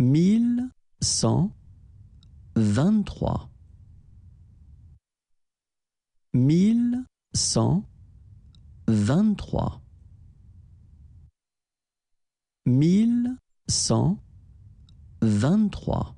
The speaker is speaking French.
mille cent vingt-trois mille cent vingt-trois mille cent vingt-trois